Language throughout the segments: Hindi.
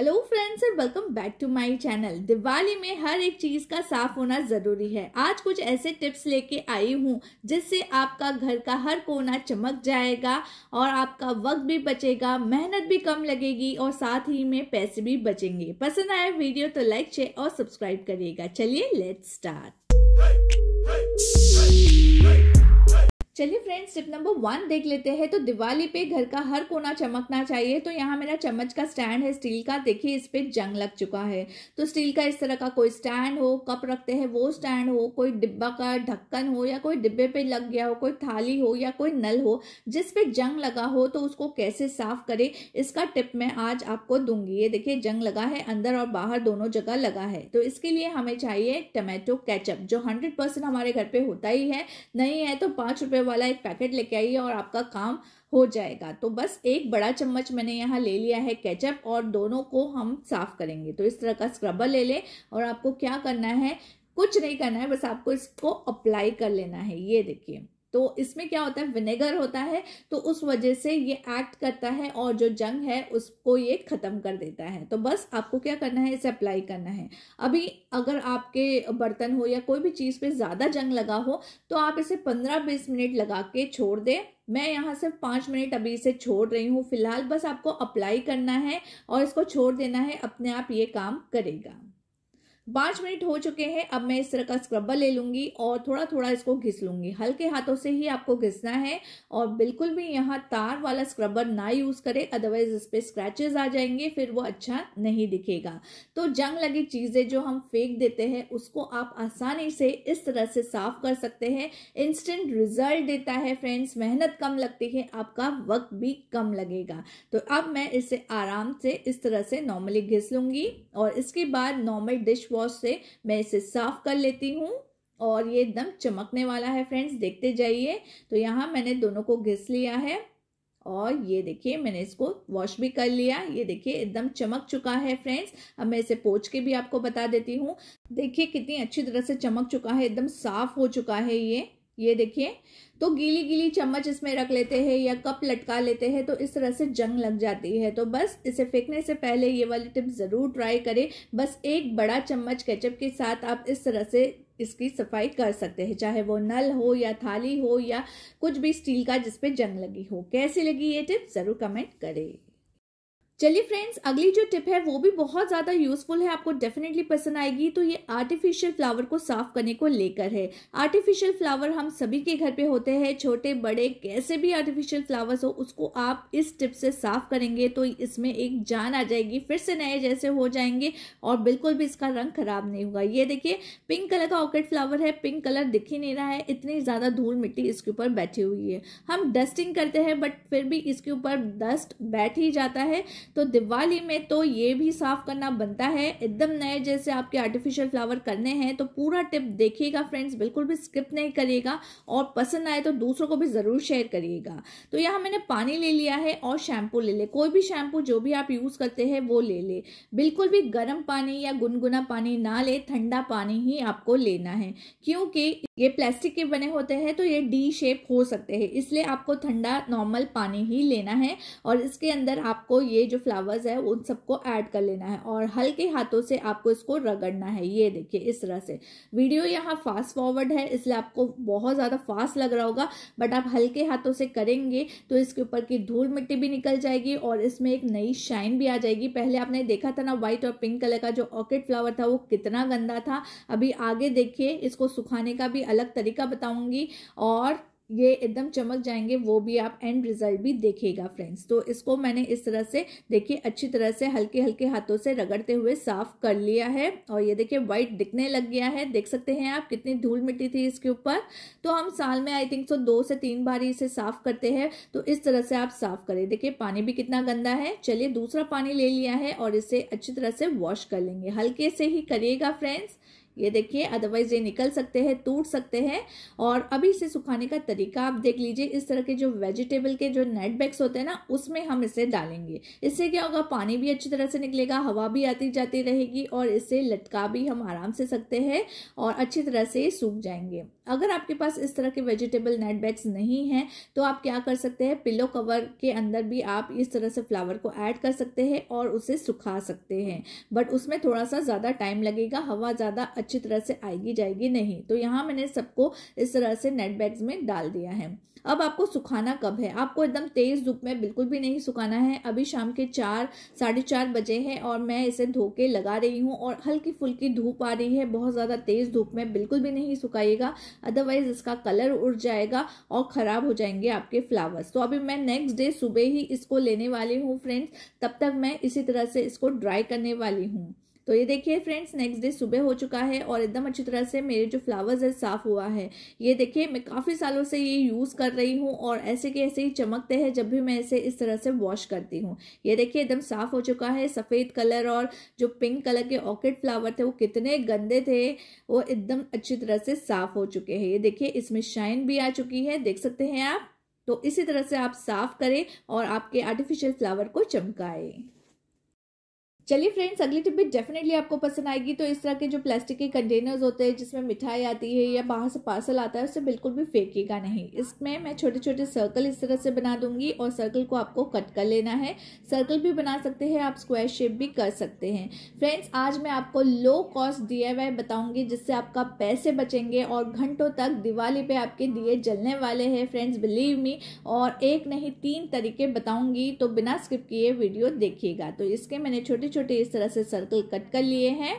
Hello friends and welcome back to my channel Diwali में हर एक चीज का साफ होना जरूरी है आज कुछ ऐसे टिप्स लेके आई हूँ जिससे आपका घर का हर कोना चमक जाएगा और आपका वक्त भी बचेगा मेहनत भी कम लगेगी और साथ ही में पैसे भी बचेंगे पसंद आया वीडियो तो लाइक शेयर और सब्सक्राइब करिएगा चलिए लेट स्टार्ट चलिए फ्रेंड्स टिप नंबर वन देख लेते हैं तो दिवाली पे घर का हर कोना चमकना चाहिए तो यहाँ मेरा चम्मच का स्टैंड है स्टील का देखिए इस पर जंग लग चुका है तो स्टील का इस तरह का कोई स्टैंड हो कप रखते हैं वो स्टैंड हो कोई डिब्बा का ढक्कन हो या कोई डिब्बे पे लग गया हो कोई थाली हो या कोई नल हो जिस पे जंग लगा हो तो उसको कैसे साफ करें इसका टिप मैं आज आपको दूंगी ये देखिए जंग लगा है अंदर और बाहर दोनों जगह लगा है तो इसके लिए हमें चाहिए टमेटो कैचअप जो हंड्रेड हमारे घर पे होता ही है नहीं है तो पाँच वाला एक पैकेट लेके आइए और आपका काम हो जाएगा तो बस एक बड़ा चम्मच मैंने यहाँ ले लिया है केचप और दोनों को हम साफ करेंगे तो इस तरह का स्क्रबर ले लें और आपको क्या करना है कुछ नहीं करना है बस आपको इसको अप्लाई कर लेना है ये देखिए तो इसमें क्या होता है विनेगर होता है तो उस वजह से ये एक्ट करता है और जो जंग है उसको ये ख़त्म कर देता है तो बस आपको क्या करना है इसे अप्लाई करना है अभी अगर आपके बर्तन हो या कोई भी चीज़ पे ज़्यादा जंग लगा हो तो आप इसे पंद्रह बीस मिनट लगा के छोड़ दें मैं यहाँ सिर्फ पाँच मिनट अभी इसे छोड़ रही हूँ फिलहाल बस आपको अप्लाई करना है और इसको छोड़ देना है अपने आप ये काम करेगा पाँच मिनट हो चुके हैं अब मैं इस तरह का स्क्रबर ले लूँगी और थोड़ा थोड़ा इसको घिस लूँगी हल्के हाथों से ही आपको घिसना है और बिल्कुल भी यहाँ तार वाला स्क्रबर ना यूज़ करें अदरवाइज इस पर स्क्रैचेज आ जाएंगे फिर वो अच्छा नहीं दिखेगा तो जंग लगी चीज़ें जो हम फेंक देते हैं उसको आप आसानी से इस तरह से साफ कर सकते हैं इंस्टेंट रिजल्ट देता है फ्रेंड्स मेहनत कम लगती है आपका वक्त भी कम लगेगा तो अब मैं इसे आराम से इस तरह से नॉर्मली घिस लूँगी और इसके बाद नॉर्मल डिश वॉश से मैं इसे साफ कर लेती हूँ और ये एकदम चमकने वाला है फ्रेंड्स देखते जाइए तो यहाँ मैंने दोनों को घिस लिया है और ये देखिए मैंने इसको वॉश भी कर लिया ये देखिए एकदम चमक चुका है फ्रेंड्स अब मैं इसे पोच के भी आपको बता देती हूँ देखिए कितनी अच्छी तरह से चमक चुका है एकदम साफ हो चुका है ये ये देखिए तो गीली गीली चम्मच इसमें रख लेते हैं या कप लटका लेते हैं तो इस तरह से जंग लग जाती है तो बस इसे फेंकने से पहले ये वाली टिप ज़रूर ट्राई करें बस एक बड़ा चम्मच केचप के साथ आप इस तरह से इसकी सफाई कर सकते हैं चाहे वो नल हो या थाली हो या कुछ भी स्टील का जिसपे जंग लगी हो कैसी लगी ये टिप ज़रूर कमेंट करें चलिए फ्रेंड्स अगली जो टिप है वो भी बहुत ज़्यादा यूजफुल है आपको डेफिनेटली पसंद आएगी तो ये आर्टिफिशियल फ्लावर को साफ करने को लेकर है आर्टिफिशियल फ्लावर हम सभी के घर पे होते हैं छोटे बड़े कैसे भी आर्टिफिशियल फ्लावर्स हो उसको आप इस टिप से साफ करेंगे तो इसमें एक जान आ जाएगी फिर से नए जैसे हो जाएंगे और बिल्कुल भी इसका रंग खराब नहीं होगा ये देखिए पिंक कलर का ऑकेट फ्लावर है पिंक कलर दिख ही नहीं रहा है इतनी ज़्यादा धूल मिट्टी इसके ऊपर बैठी हुई है हम डस्टिंग करते हैं बट फिर भी इसके ऊपर डस्ट बैठ ही जाता है तो दिवाली में तो ये भी साफ करना बनता है एकदम नए जैसे आपके आर्टिफिशियल फ्लावर करने हैं तो पूरा टिप देखिएगा फ्रेंड्स बिल्कुल भी स्किप नहीं करिएगा और पसंद आए तो दूसरों को भी ज़रूर शेयर करिएगा तो यहाँ मैंने पानी ले लिया है और शैम्पू ले ले कोई भी शैम्पू जो भी आप यूज़ करते हैं वो ले ले बिल्कुल भी गर्म पानी या गुनगुना पानी ना ले ठंडा पानी ही आपको लेना है क्योंकि ये प्लास्टिक के बने होते हैं तो ये डी शेप हो सकते हैं इसलिए आपको ठंडा नॉर्मल पानी ही लेना है और इसके अंदर आपको ये जो फ्लावर्स है उन सबको ऐड कर लेना है और हल्के हाथों से आपको इसको रगड़ना है ये देखिए इस तरह से वीडियो यहाँ फास्ट फॉरवर्ड है इसलिए आपको बहुत ज़्यादा फास्ट लग रहा होगा बट आप हल्के हाथों से करेंगे तो इसके ऊपर की धूल मिट्टी भी निकल जाएगी और इसमें एक नई शाइन भी आ जाएगी पहले आपने देखा था ना व्हाइट और पिंक कलर का जो ऑर्किड फ्लावर था वो कितना गंदा था अभी आगे देखिए इसको सुखाने का भी अलग तरीका बताऊंगी और ये एकदम चमक जाएंगे वो भी आप एंड रिजल्ट भी देखिएगा फ्रेंड्स तो इसको मैंने इस तरह से देखिए अच्छी तरह से हल्के हल्के हाथों से रगड़ते हुए साफ कर लिया है और ये देखिए वाइट दिखने लग गया है देख सकते हैं आप कितनी धूल मिट्टी थी इसके ऊपर तो हम साल में आई थिंक सो दो से तीन बार इसे साफ करते हैं तो इस तरह से आप साफ करें देखिए पानी भी कितना गंदा है चलिए दूसरा पानी ले लिया है और इसे अच्छी तरह से वॉश कर लेंगे हल्के से ही करिएगा फ्रेंड्स ये देखिए अदरवाइज ये निकल सकते हैं टूट सकते हैं और अभी इसे सुखाने का तरीका आप देख लीजिए इस तरह के जो वेजिटेबल के जो नेट बैग्स होते हैं ना उसमें हम इसे डालेंगे इससे क्या होगा पानी भी अच्छी तरह से निकलेगा हवा भी आती जाती रहेगी और इसे लटका भी हम आराम से सकते हैं और अच्छी तरह से सूख जाएंगे अगर आपके पास इस तरह के वेजिटेबल नेट बैग्स नहीं हैं तो आप क्या कर सकते हैं पिलो कवर के अंदर भी आप इस तरह से फ्लावर को ऐड कर सकते हैं और उसे सुखा सकते हैं बट उसमें थोड़ा सा ज़्यादा टाइम लगेगा हवा ज़्यादा अच्छी तरह से आएगी जाएगी नहीं तो यहाँ मैंने सबको इस तरह से नेट बैग्स में डाल दिया है अब आपको सुखाना कब है आपको एकदम तेज़ धूप में बिल्कुल भी नहीं सुखाना है अभी शाम के चार साढ़े चार बजे हैं और मैं इसे धो के लगा रही हूँ और हल्की फुल्की धूप आ रही है बहुत ज़्यादा तेज़ धूप में बिल्कुल भी नहीं सुखाइएगा अदरवाइज़ इसका कलर उड़ जाएगा और ख़राब हो जाएंगे आपके फ्लावर्स तो अभी मैं नेक्स्ट डे सुबह ही इसको लेने वाली हूँ फ्रेंड्स तब तक मैं इसी तरह से इसको ड्राई करने वाली हूँ तो ये देखिए फ्रेंड्स नेक्स्ट डे सुबह हो चुका है और एकदम अच्छी तरह से मेरे जो फ्लावर्स है साफ़ हुआ है ये देखिए मैं काफ़ी सालों से ये यूज़ कर रही हूँ और ऐसे के ऐसे ही चमकते हैं जब भी मैं इसे इस तरह से वॉश करती हूँ ये देखिए एकदम साफ़ हो चुका है सफ़ेद कलर और जो पिंक कलर के ऑर्किड फ्लावर थे वो कितने गंदे थे वो एकदम अच्छी तरह से साफ़ हो चुके हैं ये देखिए इसमें शाइन भी आ चुकी है देख सकते हैं आप तो इसी तरह से आप साफ़ करें और आपके आर्टिफिशियल फ्लावर को चमकाएं चलिए फ्रेंड्स अगली टिप भी डेफिनेटली आपको पसंद आएगी तो इस तरह के जो प्लास्टिक के कंटेनर्स होते हैं जिसमें मिठाई आती है या बाहर से पार्सल आता है उसे बिल्कुल भी फेंकेगा नहीं इसमें मैं छोटे छोटे सर्कल इस तरह से बना दूंगी और सर्कल को आपको कट कर लेना है सर्कल भी बना सकते हैं आप स्क्वायर शेप भी कर सकते हैं फ्रेंड्स आज मैं आपको लो कॉस्ट डी बताऊंगी जिससे आपका पैसे बचेंगे और घंटों तक दिवाली पर आपके दिए जलने वाले हैं फ्रेंड्स बिलीव मी और एक नहीं तीन तरीके बताऊंगी तो बिना स्किप किए वीडियो देखिएगा तो इसके मैंने छोटे छोटे इस तरह से सर्कल कट कर लिए हैं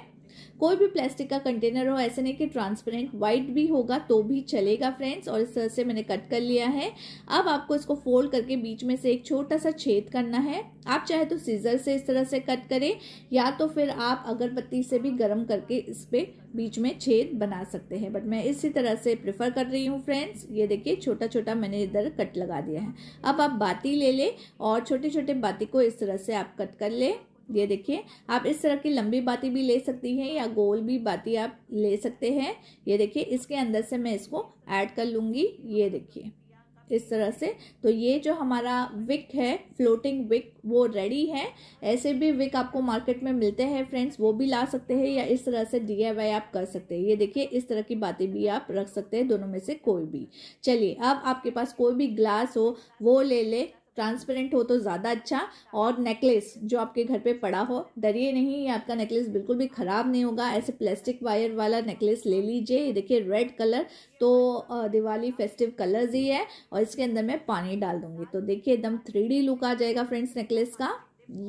कोई भी प्लास्टिक का कंटेनर हो ऐसे नहीं कि ट्रांसपेरेंट वाइट भी होगा तो भी चलेगा फ्रेंड्स और इस तरह से मैंने कट कर लिया है अब आपको इसको फोल्ड करके बीच में से एक छोटा सा छेद करना है आप चाहे तो सीजर से इस तरह से कट करें या तो फिर आप अगरबत्ती से भी गर्म करके इस पर बीच में छेद बना सकते हैं बट मैं इसी तरह से प्रेफर कर रही हूँ फ्रेंड्स ये देखिए छोटा छोटा मैंने इधर कट लगा दिया है अब आप बाती ले लें और छोटे छोटे बाती को इस तरह से आप कट कर लें ये देखिए आप इस तरह की लंबी बाती भी ले सकती हैं या गोल भी बाती आप ले सकते हैं ये देखिए इसके अंदर से मैं इसको ऐड कर लूँगी ये देखिए इस तरह से तो ये जो हमारा विक है फ्लोटिंग विक वो रेडी है ऐसे भी विक आपको मार्केट में मिलते हैं फ्रेंड्स वो भी ला सकते हैं या इस तरह से डी आप कर सकते हैं ये देखिए इस तरह की बातें भी आप रख सकते हैं दोनों में से कोई भी चलिए अब आपके पास कोई भी ग्लास हो वो ले ले ट्रांसपेरेंट हो तो ज़्यादा अच्छा और नेकलेस जो आपके घर पे पड़ा हो डरिए नहीं ये आपका नेकलेस बिल्कुल भी ख़राब नहीं होगा ऐसे प्लास्टिक वायर वाला नेकलेस ले लीजिए ये देखिए रेड कलर तो दिवाली फेस्टिव कलर्स ही है और इसके अंदर मैं पानी डाल दूँगी तो देखिए एकदम थ्री लुक आ जाएगा फ्रेंड्स नेकलेस का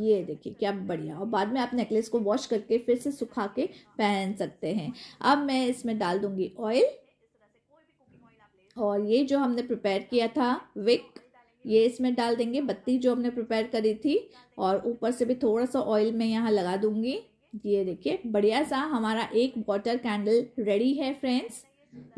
ये देखिए क्या बढ़िया और बाद में आप नेकलेस को वॉश करके फिर से सुखा के पहन सकते हैं अब मैं इसमें डाल दूँगी ऑयल और ये जो हमने प्रिपेयर किया था विक ये इसमें डाल देंगे बत्ती जो हमने प्रिपेयर करी थी और ऊपर से भी थोड़ा सा ऑयल में यहाँ लगा दूंगी ये देखिए बढ़िया सा हमारा एक वाटर कैंडल रेडी है फ्रेंड्स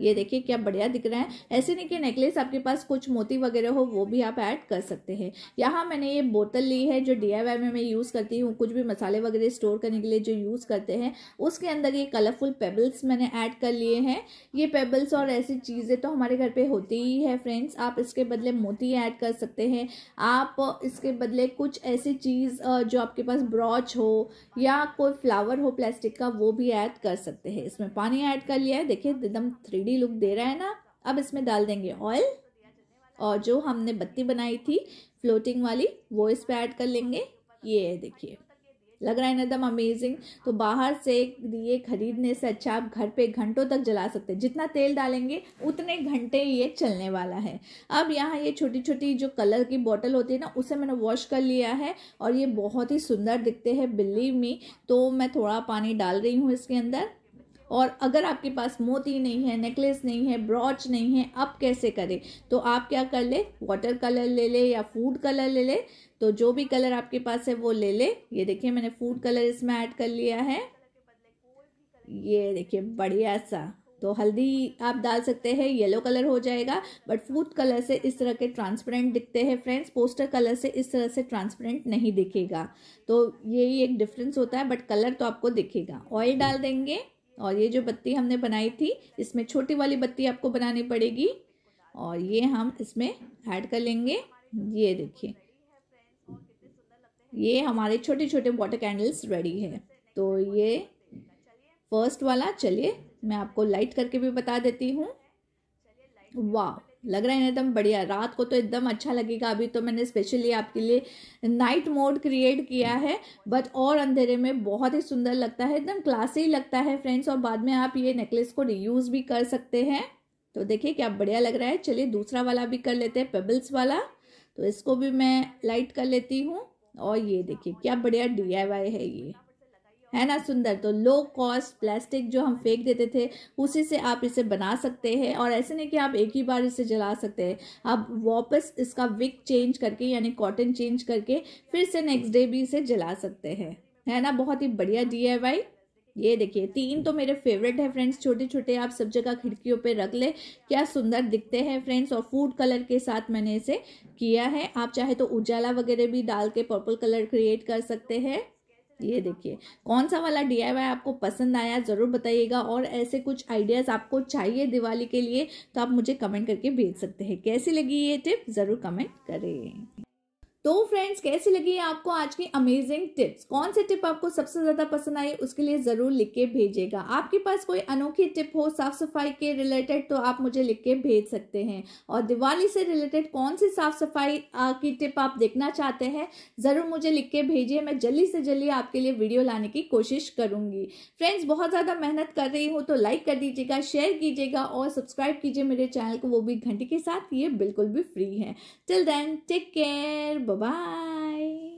ये देखिए क्या बढ़िया दिख रहा है ऐसे नहीं कि नेकलेस आपके पास कुछ मोती वगैरह हो वो भी आप ऐड कर सकते हैं यहाँ मैंने ये बोतल ली है जो डी में मैं यूज़ करती हूँ कुछ भी मसाले वगैरह स्टोर करने के लिए जो यूज़ करते हैं उसके अंदर ये कलरफुल पेबल्स मैंने ऐड कर लिए हैं ये पेबल्स और ऐसी चीज़ें तो हमारे घर पर होती ही है फ्रेंड्स आप इसके बदले मोती ऐड कर सकते हैं आप इसके बदले कुछ ऐसी चीज़ जो आपके पास ब्रॉच हो या कोई फ्लावर हो प्लास्टिक का वो भी ऐड कर सकते हैं इसमें पानी ऐड कर लिया है देखिए एकदम थ्री लुक दे रहा है ना अब इसमें डाल देंगे ऑयल और जो हमने बत्ती बनाई थी फ्लोटिंग वाली वो इस पर ऐड कर लेंगे ये देखिए लग रहा है ना एकदम अमेजिंग तो बाहर से ये खरीदने से अच्छा आप घर पे घंटों तक जला सकते हैं जितना तेल डालेंगे उतने घंटे ये चलने वाला है अब यहाँ ये छोटी छोटी जो कलर की बॉटल होती है ना उसे मैंने वॉश कर लिया है और ये बहुत ही सुंदर दिखते हैं बिल्ली में तो मैं थोड़ा पानी डाल रही हूँ इसके अंदर और अगर आपके पास मोती नहीं है नेकलेस नहीं है ब्रॉच नहीं है अब कैसे करें तो आप क्या कर ले वाटर कलर ले ले या फूड कलर ले ले तो जो भी कलर आपके पास है वो ले ले ये देखिए मैंने फूड कलर इसमें ऐड कर लिया है ये देखिए बढ़िया सा तो हल्दी आप डाल सकते हैं येलो कलर हो जाएगा बट फूड कलर से इस तरह के ट्रांसपेरेंट दिखते हैं फ्रेंड्स पोस्टर कलर से इस तरह से ट्रांसपेरेंट नहीं दिखेगा तो यही एक डिफरेंस होता है बट कलर तो आपको दिखेगा ऑयल डाल देंगे और ये जो बत्ती हमने बनाई थी इसमें छोटी वाली बत्ती आपको बनानी पड़ेगी और ये हम इसमें ऐड कर लेंगे ये देखिए ये हमारे छोटे छोटे वाटर कैंडल्स रेडी है तो ये फर्स्ट वाला चलिए मैं आपको लाइट करके भी बता देती हूँ वाह लग रहा है ना एकदम बढ़िया रात को तो एकदम अच्छा लगेगा अभी तो मैंने स्पेशली आपके लिए नाइट मोड क्रिएट किया है बट और अंधेरे में बहुत ही सुंदर लगता है एकदम क्लासी लगता है फ्रेंड्स और बाद में आप ये नेकलेस को रीयूज भी कर सकते हैं तो देखिए क्या बढ़िया लग रहा है चलिए दूसरा वाला भी कर लेते हैं पेबल्स वाला तो इसको भी मैं लाइट कर लेती हूँ और ये देखिए क्या बढ़िया डी है ये है ना सुंदर तो लो कॉस्ट प्लास्टिक जो हम फेंक देते थे उसी से आप इसे बना सकते हैं और ऐसे नहीं कि आप एक ही बार इसे जला सकते हैं आप वापस इसका विक चेंज करके यानी कॉटन चेंज करके फिर से नेक्स्ट डे भी इसे जला सकते हैं है ना बहुत ही बढ़िया डी ये देखिए तीन तो मेरे फेवरेट है फ्रेंड्स छोटे छोटे आप सब जगह खिड़कियों पे रख ले क्या सुंदर दिखते हैं फ्रेंड्स और फूड कलर के साथ मैंने इसे किया है आप चाहे तो उजाला वगैरह भी डाल के पर्पल कलर क्रिएट कर सकते हैं ये देखिए कौन सा वाला डी आपको पसंद आया ज़रूर बताइएगा और ऐसे कुछ आइडियाज़ आपको चाहिए दिवाली के लिए तो आप मुझे कमेंट करके भेज सकते हैं कैसी लगी ये टिप ज़रूर कमेंट करें तो फ्रेंड्स कैसी लगी आपको आज की अमेजिंग टिप्स कौन सी टिप आपको सबसे ज़्यादा पसंद आई उसके लिए ज़रूर लिख के भेजेगा आपके पास कोई अनोखी टिप हो साफ सफाई के रिलेटेड तो आप मुझे लिख के भेज सकते हैं और दिवाली से रिलेटेड कौन सी साफ सफाई की टिप आप देखना चाहते हैं ज़रूर मुझे लिख के भेजिए मैं जल्दी से जल्दी आपके लिए वीडियो लाने की कोशिश करूंगी फ्रेंड्स बहुत ज़्यादा मेहनत कर रही हूँ तो लाइक कर दीजिएगा शेयर कीजिएगा और सब्सक्राइब कीजिए मेरे चैनल को वो भी घंटे के साथ ये बिल्कुल भी फ्री है till then take care Bye bye.